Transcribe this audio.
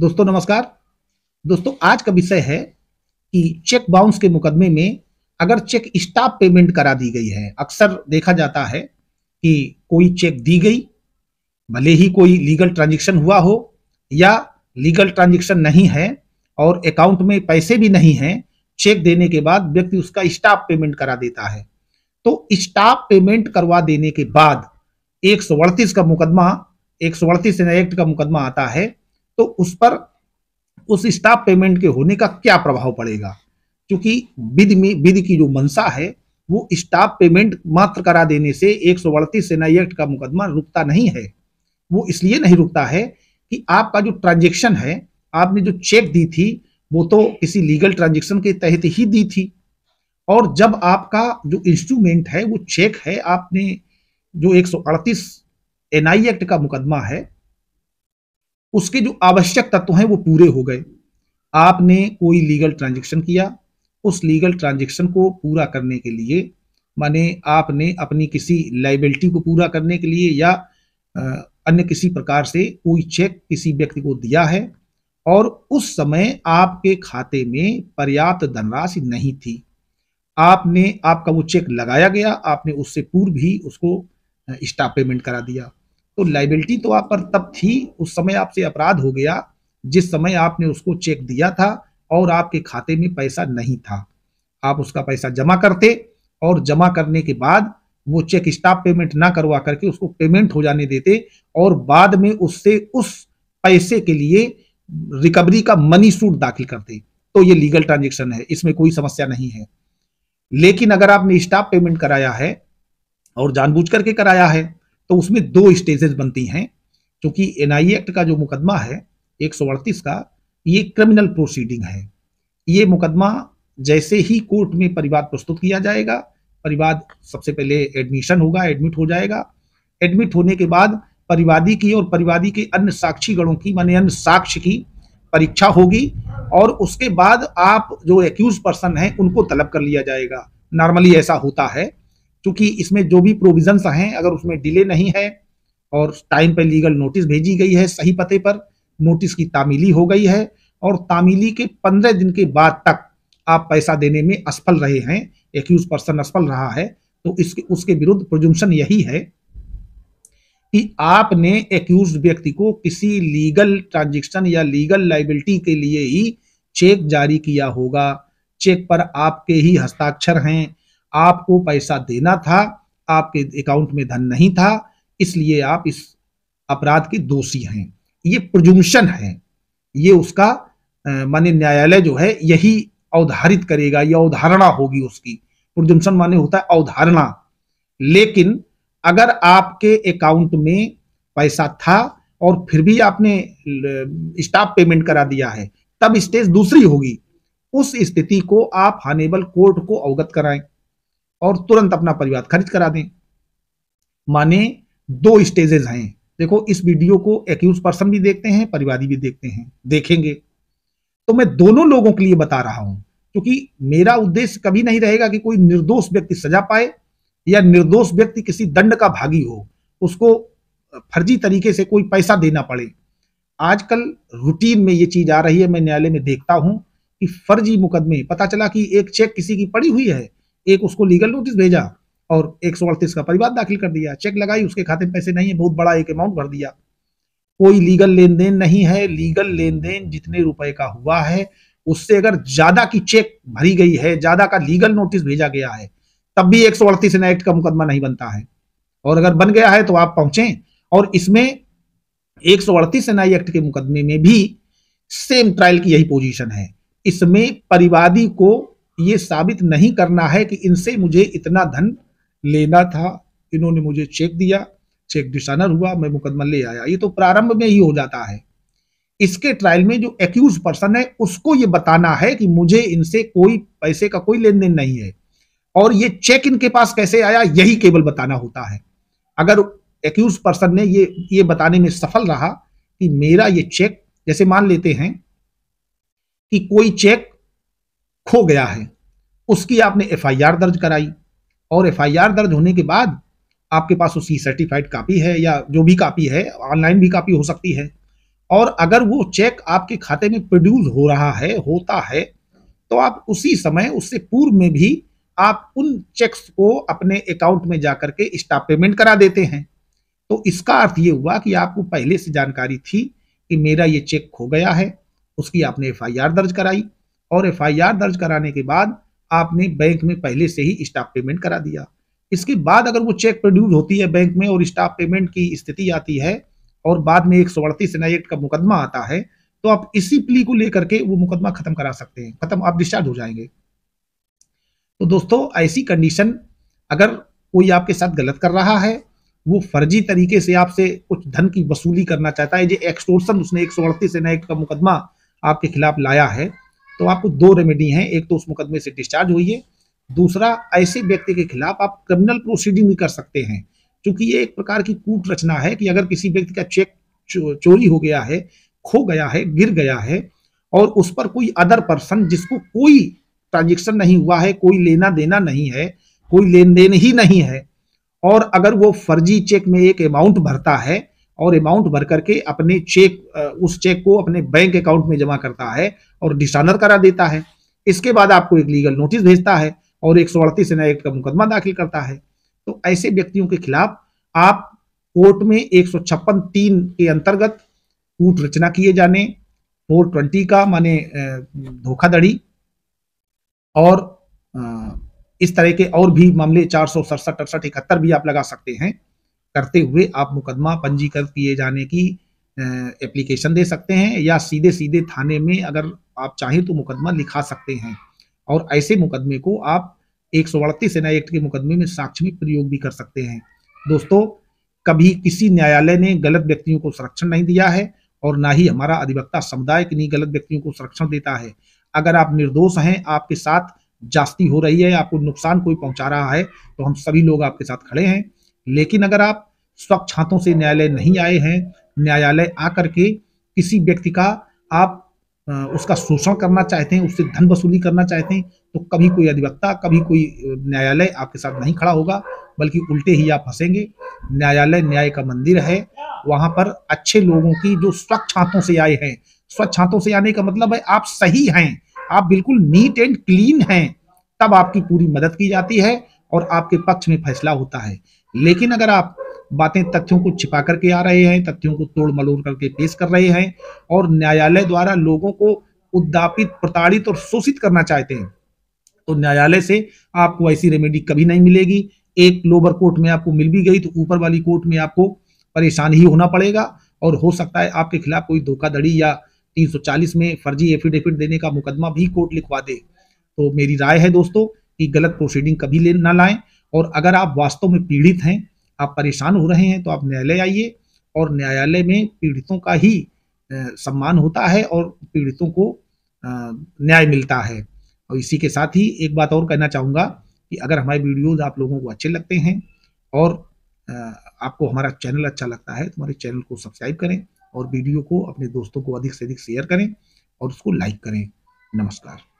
दोस्तों नमस्कार दोस्तों आज का विषय है कि चेक बाउंस के मुकदमे में अगर चेक स्टॉप पेमेंट करा दी गई है अक्सर देखा जाता है कि कोई चेक दी गई भले ही कोई लीगल ट्रांजेक्शन हुआ हो या लीगल ट्रांजेक्शन नहीं है और अकाउंट में पैसे भी नहीं हैं चेक देने के बाद व्यक्ति उसका स्टॉप पेमेंट करा देता है तो स्टॉप पेमेंट करवा देने के बाद एक का मुकदमा एक एक्ट का मुकदमा आता है तो उस पर उस स्टाफ पेमेंट के होने का क्या प्रभाव पड़ेगा क्योंकि विद में विद की जो मंशा है वो स्टाफ पेमेंट मात्र करा देने से एक सौ अड़तीस सेना एक्ट का मुकदमा रुकता नहीं है वो इसलिए नहीं रुकता है कि आपका जो ट्रांजेक्शन है आपने जो चेक दी थी वो तो किसी लीगल ट्रांजेक्शन के तहत ही दी थी और जब आपका जो इंस्ट्रूमेंट है वो चेक है आपने जो 138 एनआई एक्ट का मुकदमा है उसके जो आवश्यक तत्व हैं वो पूरे हो गए आपने कोई लीगल ट्रांजेक्शन किया उस लीगल ट्रांजेक्शन को पूरा करने के लिए माने आपने अपनी किसी लाइबिलिटी को पूरा करने के लिए या अन्य किसी प्रकार से कोई चेक किसी व्यक्ति को दिया है और उस समय आपके खाते में पर्याप्त धनराशि नहीं थी आपने आपका वो चेक लगाया गया आपने उससे पूर्व ही उसको स्टाफ पेमेंट करा दिया तो लाइबिलिटी तो आप पर तब थी उस समय आपसे अपराध हो गया जिस समय आपने उसको चेक दिया था और आपके खाते में पैसा नहीं था आप उसका पैसा जमा करते और जमा करने के बाद वो चेक स्टाफ पेमेंट ना करवा करके उसको पेमेंट हो जाने देते और बाद में उससे उस पैसे के लिए रिकवरी का मनी सूट दाखिल करते तो ये लीगल ट्रांजेक्शन है इसमें कोई समस्या नहीं है लेकिन अगर आपने स्टाफ पेमेंट कराया है और जानबूझ करके कराया है तो उसमें दो स्टेजेस बनती हैं क्योंकि एन एक्ट का जो मुकदमा है एक का ये क्रिमिनल प्रोसीडिंग है ये मुकदमा जैसे ही कोर्ट में परिवाद प्रस्तुत किया जाएगा परिवाद सबसे पहले एडमिशन होगा एडमिट हो जाएगा एडमिट होने के बाद परिवादी की और परिवादी के अन्य साक्षी गणों की माने अन्य साक्ष्य की परीक्षा होगी और उसके बाद आप जो एक्यूज पर्सन हैं उनको तलब कर लिया जाएगा नॉर्मली ऐसा होता है क्योंकि इसमें जो भी प्रोविजन हैं अगर उसमें डिले नहीं है और टाइम पर लीगल नोटिस भेजी गई है सही पते पर नोटिस की तामीली हो गई है और तामीली के पंद्रह दिन के बाद तक आप पैसा देने में असफल रहे हैं एक्यूज पर्सन असफल रहा है तो इसके उसके विरुद्ध प्रोजुमशन यही है कि आपने एक्यूज व्यक्ति को किसी लीगल ट्रांजेक्शन या लीगल लाइबिलिटी के लिए ही चेक जारी किया होगा चेक पर आपके ही हस्ताक्षर हैं आपको पैसा देना था आपके अकाउंट में धन नहीं था इसलिए आप इस अपराध के दोषी हैं ये प्रजुमशन है ये उसका माने न्यायालय जो है यही अवधारित करेगा या अवधारणा होगी उसकी प्रजुमशन माने होता है अवधारणा लेकिन अगर आपके अकाउंट में पैसा था और फिर भी आपने स्टाफ पेमेंट करा दिया है तब स्टेज दूसरी होगी उस स्थिति को आप हानेबल कोर्ट को अवगत कराएं और तुरंत अपना परिवार खर्च करा दें माने दो स्टेजेस हैं देखो इस वीडियो को एक्यूज पर्सन भी देखते हैं परिवार भी देखते हैं देखेंगे तो मैं दोनों लोगों के लिए बता रहा हूं क्योंकि मेरा उद्देश्य कभी नहीं रहेगा कि कोई निर्दोष व्यक्ति सजा पाए या निर्दोष व्यक्ति किसी दंड का भागी हो उसको फर्जी तरीके से कोई पैसा देना पड़े आजकल रूटीन में ये चीज आ रही है मैं न्यायालय में देखता हूं कि फर्जी मुकदमे पता चला कि एक चेक किसी की पड़ी हुई है एक उसको लीगल नोटिस भेजा और एक का परिवाद दाखिल कर दिया चेक लगाई उसके खाते में पैसे नहीं है बहुत बड़ा एक अमाउंट भर दिया कोई लीगल लेन देन नहीं है लीगल लेन देन जितने रुपए का हुआ है उससे अगर ज्यादा की चेक भरी गई है ज्यादा का लीगल नोटिस भेजा गया है तब भी एक सौ एक्ट का मुकदमा नहीं बनता है और अगर बन गया है तो आप पहुंचे और इसमें एक सौ अड़तीस एनआई एक्ट के मुकदमे में भी सेम ट्रायल की यही पोजीशन है इसमें परिवादी को ये साबित नहीं करना है कि इनसे मुझे इतना धन लेना था इन्होंने मुझे चेक दिया चेक डिसनर हुआ मैं मुकदमा ले आया ये तो प्रारंभ में ही हो जाता है इसके ट्रायल में जो एक्यूज पर्सन है उसको ये बताना है कि मुझे इनसे कोई पैसे का कोई लेन देन नहीं है और ये चेक इनके पास कैसे आया यही केवल बताना होता है अगर एक्यूज पर्सन ने ये ये बताने में सफल रहा कि मेरा ये चेक जैसे मान लेते हैं कि कोई चेक खो गया है उसकी आपने एफआईआर दर्ज कराई और एफआईआर दर्ज होने के बाद आपके पास उसकी सर्टिफाइड कापी है या जो भी कापी है ऑनलाइन भी कापी हो सकती है और अगर वो चेक आपके खाते में प्रोड्यूस हो रहा है होता है तो आप उसी समय उससे पूर्व में भी आप उन चेक्स को अपने अकाउंट में जा करके स्टाफ पेमेंट करा देते हैं तो इसका अर्थ ये हुआ कि आपको पहले से जानकारी थी कि मेरा ये चेक खो गया है उसकी आपने एफ दर्ज कराई और एफआईआर दर्ज कराने के बाद आपने बैंक में पहले से ही स्टाफ पेमेंट करा दिया इसके बाद अगर वो चेक प्रोड्यूस होती है बैंक में और स्टाफ पेमेंट की स्थिति आती है और बाद में एक सौ अड़तीस एक्ट का मुकदमा आता है तो आप इसी प्ली को लेकर के वो मुकदमा खत्म करा सकते हैं खत्म आप डिस्चार्ज हो जाएंगे तो दोस्तों ऐसी कंडीशन अगर कोई आपके साथ गलत कर रहा है वो फर्जी तरीके से आपसे कुछ धन की वसूली करना चाहता है जो एक्सटोर्सन उसने एक सौ अड़तीस एक्ट का मुकदमा आपके खिलाफ लाया है तो आपको दो रेमेडी हैं एक तो उस मुकदमे से डिस्चार्ज है दूसरा ऐसे व्यक्ति के खिलाफ आप क्रिमिनल प्रोसीडिंग भी कर सकते हैं क्योंकि ये एक प्रकार की कूट रचना है कि अगर किसी व्यक्ति का चेक चो, चोरी हो गया है खो गया है गिर गया है और उस पर कोई अदर पर्सन जिसको कोई ट्रांजेक्शन नहीं हुआ है कोई लेना देना नहीं है कोई लेन देन ही नहीं है और अगर वो फर्जी चेक में एक अमाउंट भरता है और अमाउंट भर करके अपने चेक उस चेक को अपने बैंक अकाउंट में जमा करता है और डिसऑनर करा देता है इसके बाद आपको एक लीगल नोटिस भेजता है और एक सौ अड़तीस एक्ट का मुकदमा दाखिल करता है तो ऐसे व्यक्तियों के खिलाफ आप कोर्ट में एक सौ छप्पन तीन के अंतर्गत कूट रचना किए जाने फोर ट्वेंटी का माने धोखाधड़ी और इस तरह के और भी मामले चार सौ सड़सठ अड़सठ इकहत्तर भी आप लगा सकते हैं करते हुए आप मुकदमा पंजीकृत किए जाने की एप्लीकेशन दे सकते हैं या सीधे सीधे थाने में अगर आप चाहें तो मुकदमा लिखा सकते हैं और ऐसे मुकदमे को आप एक सौ अड़तीस एन एक्ट के मुकदमे में साक्ष्य में प्रयोग भी कर सकते हैं दोस्तों कभी किसी न्यायालय ने गलत व्यक्तियों को संरक्षण नहीं दिया है और ना ही हमारा अधिवक्ता समुदाय किन्हीं गलत व्यक्तियों को संरक्षण देता है अगर आप निर्दोष हैं आपके साथ जास्ती हो रही है आपको नुकसान कोई पहुंचा रहा है तो हम सभी लोग आपके साथ खड़े हैं लेकिन अगर आप स्वच्छ हाथों से न्यायालय नहीं आए हैं न्यायालय आकर के किसी व्यक्ति का आप उसका शोषण करना चाहते हैं उससे धन वसूली करना चाहते हैं तो कभी कोई अधिवक्ता कभी कोई न्यायालय आपके साथ नहीं खड़ा होगा बल्कि उल्टे ही आप फंसेंगे न्यायालय न्याय का मंदिर है वहां पर अच्छे लोगों की जो स्वच्छ हाथों से आए हैं स्वच्छ हाथों से आने का मतलब है आप सही हैं आप बिल्कुल नीट एंड क्लीन हैं तब आपकी पूरी मदद की जाती है और आपके पक्ष में फैसला होता है लेकिन अगर आप बातें तथ्यों को छिपा करके आ रहे हैं तथ्यों को तोड़ मलोड़ करके पेश कर रहे हैं और न्यायालय द्वारा लोगों को उद्दापित प्रताड़ित और शोषित करना चाहते हैं तो न्यायालय से आपको ऐसी रेमेडी कभी नहीं मिलेगी एक लोअर कोर्ट में आपको मिल भी गई तो ऊपर वाली कोर्ट में आपको परेशान ही होना पड़ेगा और हो सकता है आपके खिलाफ कोई धोखाधड़ी या 340 में फर्जी एफिडेविट देने का मुकदमा भी कोर्ट लिखवा दे तो मेरी राय है दोस्तों कि गलत प्रोसीडिंग कभी ले ना लाएं और अगर आप वास्तव में पीड़ित हैं आप परेशान हो रहे हैं तो आप न्यायालय आइए और न्यायालय में पीड़ितों का ही सम्मान होता है और पीड़ितों को न्याय मिलता है और इसी के साथ ही एक बात और कहना चाहूँगा कि अगर हमारे वीडियोज़ आप लोगों को अच्छे लगते हैं और आपको हमारा चैनल अच्छा लगता है तो हमारे चैनल को सब्सक्राइब करें और वीडियो को अपने दोस्तों को अधिक से अधिक शेयर करें और उसको लाइक करें नमस्कार